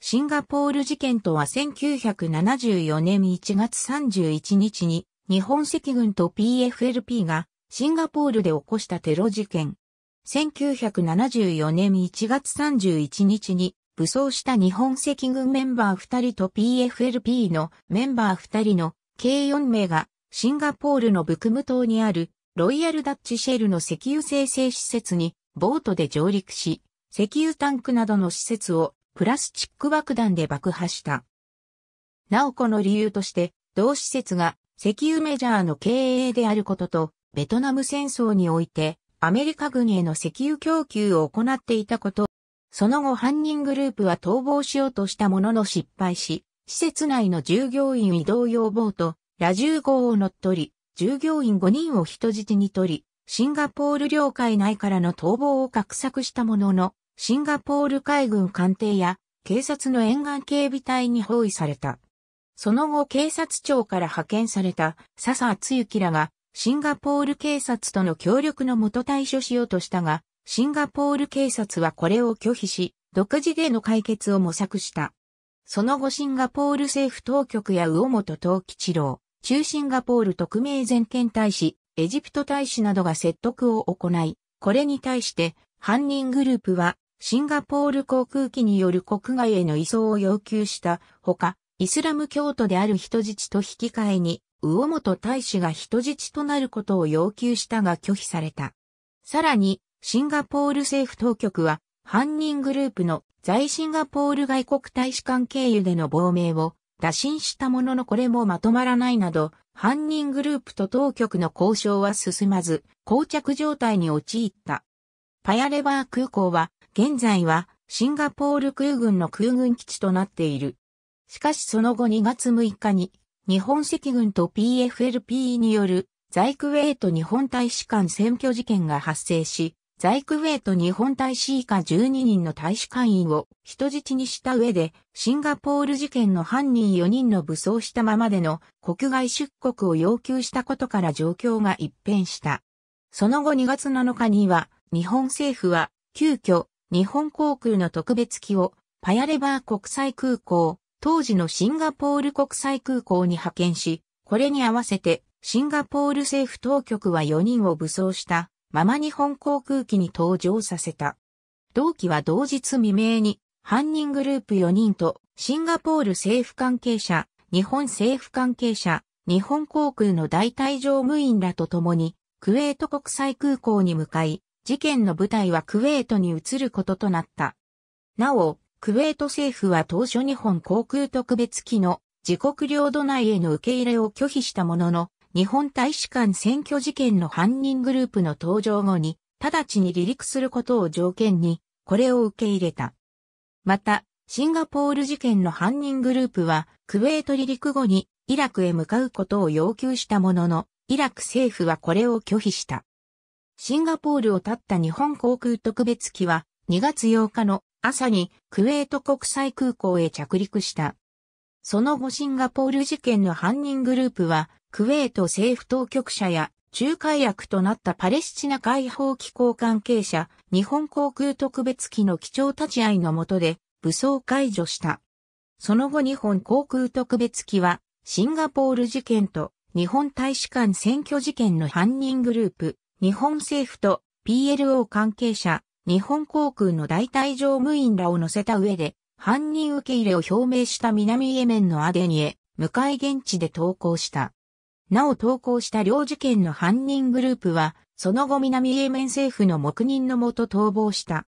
シンガポール事件とは1974年1月31日に日本赤軍と PFLP がシンガポールで起こしたテロ事件。1974年1月31日に武装した日本赤軍メンバー2人と PFLP のメンバー2人の計4名がシンガポールのブクム島にあるロイヤルダッチシェルの石油生成施設にボートで上陸し、石油タンクなどの施設をプラスチック爆弾で爆破した。なおこの理由として、同施設が石油メジャーの経営であることと、ベトナム戦争において、アメリカ軍への石油供給を行っていたこと、その後犯人グループは逃亡しようとしたものの失敗し、施設内の従業員移動用ボート、ラュー号を乗っ取り、従業員5人を人質に取り、シンガポール領海内からの逃亡を画策したものの、シンガポール海軍艦艇や警察の沿岸警備隊に包囲された。その後警察庁から派遣された笹厚幸らがシンガポール警察との協力のもと対処しようとしたが、シンガポール警察はこれを拒否し、独自での解決を模索した。その後シンガポール政府当局や魚本東吉郎、中シンガポール特命全権大使、エジプト大使などが説得を行い、これに対して犯人グループはシンガポール航空機による国外への移送を要求したほか、イスラム教徒である人質と引き換えに、魚本大使が人質となることを要求したが拒否された。さらに、シンガポール政府当局は、犯人グループの在シンガポール外国大使館経由での亡命を打診したもののこれもまとまらないなど、犯人グループと当局の交渉は進まず、膠着状態に陥った。パヤレバー空港は現在はシンガポール空軍の空軍基地となっている。しかしその後2月6日に日本赤軍と PFLP による在クウェイト日本大使館占拠事件が発生し、在クウェイト日本大使以下12人の大使館員を人質にした上で、シンガポール事件の犯人4人の武装したままでの国外出国を要求したことから状況が一変した。その後2月7日には、日本政府は急遽日本航空の特別機をパヤレバー国際空港、当時のシンガポール国際空港に派遣し、これに合わせてシンガポール政府当局は4人を武装したまま日本航空機に搭乗させた。同機は同日未明に犯人グループ4人とシンガポール政府関係者、日本政府関係者、日本航空の代替乗務員らと共にクウェート国際空港に向かい、事件の舞台はクウェートに移ることとなった。なお、クウェート政府は当初日本航空特別機の自国領土内への受け入れを拒否したものの、日本大使館選挙事件の犯人グループの登場後に、直ちに離陸することを条件に、これを受け入れた。また、シンガポール事件の犯人グループは、クウェート離陸後にイラクへ向かうことを要求したものの、イラク政府はこれを拒否した。シンガポールを立った日本航空特別機は2月8日の朝にクウェート国際空港へ着陸した。その後シンガポール事件の犯人グループはクウェート政府当局者や仲介役となったパレスチナ解放機構関係者、日本航空特別機の基調立ち会いの下で武装解除した。その後日本航空特別機はシンガポール事件と日本大使館選挙事件の犯人グループ、日本政府と PLO 関係者、日本航空の代替乗務員らを乗せた上で、犯人受け入れを表明した南イエメンのアデニエ、向かい現地で投降した。なお投降した両事件の犯人グループは、その後南イエメン政府の黙認のもと逃亡した。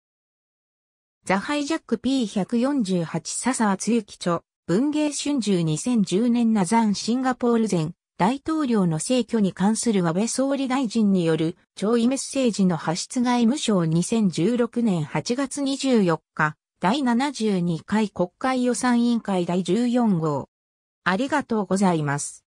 ザ・ハイジャック P148 笹厚幸著、文芸春秋2010年ナザンシンガポール前、大統領の逝去に関する安倍総理大臣による弔意メッセージの発出外務省2016年8月24日第72回国会予算委員会第14号ありがとうございます。